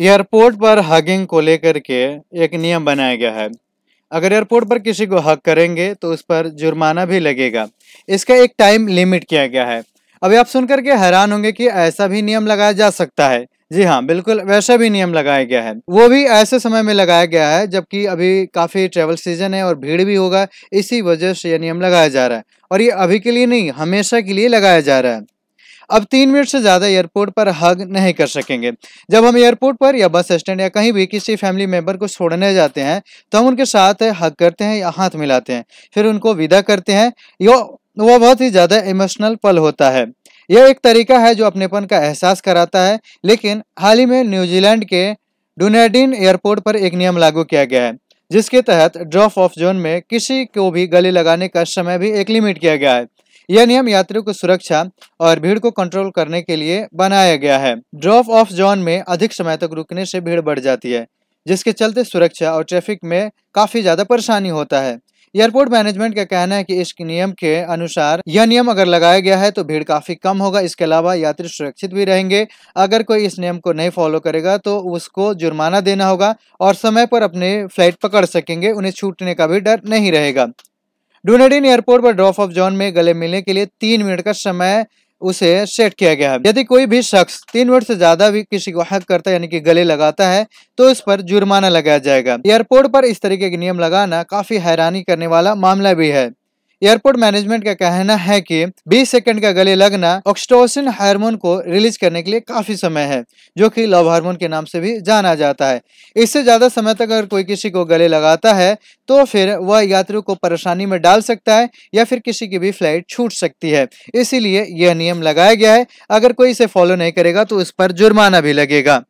airport पर hugging को लेकर के एक नियम बनाया गया है अगर एयरपोर्ट पर किसी को हक करेंगे तो उस पर जुर्माना भी लगेगा इसका एक टाइम लिमिट किया गया है अभी आप सुनकर के हैरान होंगे कि ऐसा भी नियम लगाया जा सकता है जी हाँ बिल्कुल वैसा भी नियम लगाया गया है वो भी ऐसे समय में लगाया गया है जबकि अभी काफ़ी ट्रेवल सीजन है और भीड़ भी होगा इसी वजह से यह नियम लगाया जा रहा है और ये अभी के लिए नहीं हमेशा के लिए लगाया जा रहा है अब तीन मिनट से ज़्यादा एयरपोर्ट पर हग नहीं कर सकेंगे जब हम एयरपोर्ट पर या बस स्टैंड या कहीं भी किसी फैमिली मेंबर को छोड़ने जाते हैं तो हम उनके साथ हग करते हैं या हाथ मिलाते हैं फिर उनको विदा करते हैं यो वो बहुत ही ज़्यादा इमोशनल पल होता है यह एक तरीका है जो अपनेपन का एहसास कराता है लेकिन हाल ही में न्यूजीलैंड के डुनेडिन एयरपोर्ट पर एक नियम लागू किया गया है जिसके तहत ड्रॉप ऑफ जोन में किसी को भी गले लगाने का समय भी एक लिमिट किया गया है यह नियम यात्रियों को सुरक्षा और भीड़ को कंट्रोल करने के लिए बनाया गया है ड्रॉप ऑफ जोन में अधिक समय तक रुकने से भीड़ बढ़ जाती है जिसके चलते सुरक्षा और ट्रैफिक में काफी ज्यादा परेशानी होता है एयरपोर्ट मैनेजमेंट का कहना है कि इस नियम के अनुसार यह नियम अगर लगाया गया है तो भीड़ काफी कम होगा इसके अलावा यात्री सुरक्षित भी रहेंगे अगर कोई इस नियम को नहीं फॉलो करेगा तो उसको जुर्माना देना होगा और समय पर अपने फ्लाइट पकड़ सकेंगे उन्हें छूटने का भी डर नहीं रहेगा डुनेडिन एयरपोर्ट पर ड्रॉप ऑफ जोन में गले मिलने के लिए तीन मिनट का समय उसे सेट किया गया है यदि कोई भी शख्स तीन मिनट से ज्यादा भी किसी को हक करता है यानी कि गले लगाता है तो इस पर जुर्माना लगाया जाएगा एयरपोर्ट पर इस तरीके के नियम लगाना काफी हैरानी करने वाला मामला भी है एयरपोर्ट मैनेजमेंट का कहना है कि 20 सेकंड का गले लगना ऑक्सीटोसिन हार्मोन को रिलीज करने के लिए काफी समय है जो कि लव हार्मोन के नाम से भी जाना जाता है इससे ज्यादा समय तक अगर कोई किसी को गले लगाता है तो फिर वह यात्रियों को परेशानी में डाल सकता है या फिर किसी की भी फ्लाइट छूट सकती है इसीलिए यह नियम लगाया गया है अगर कोई इसे फॉलो नहीं करेगा तो उस पर जुर्माना भी लगेगा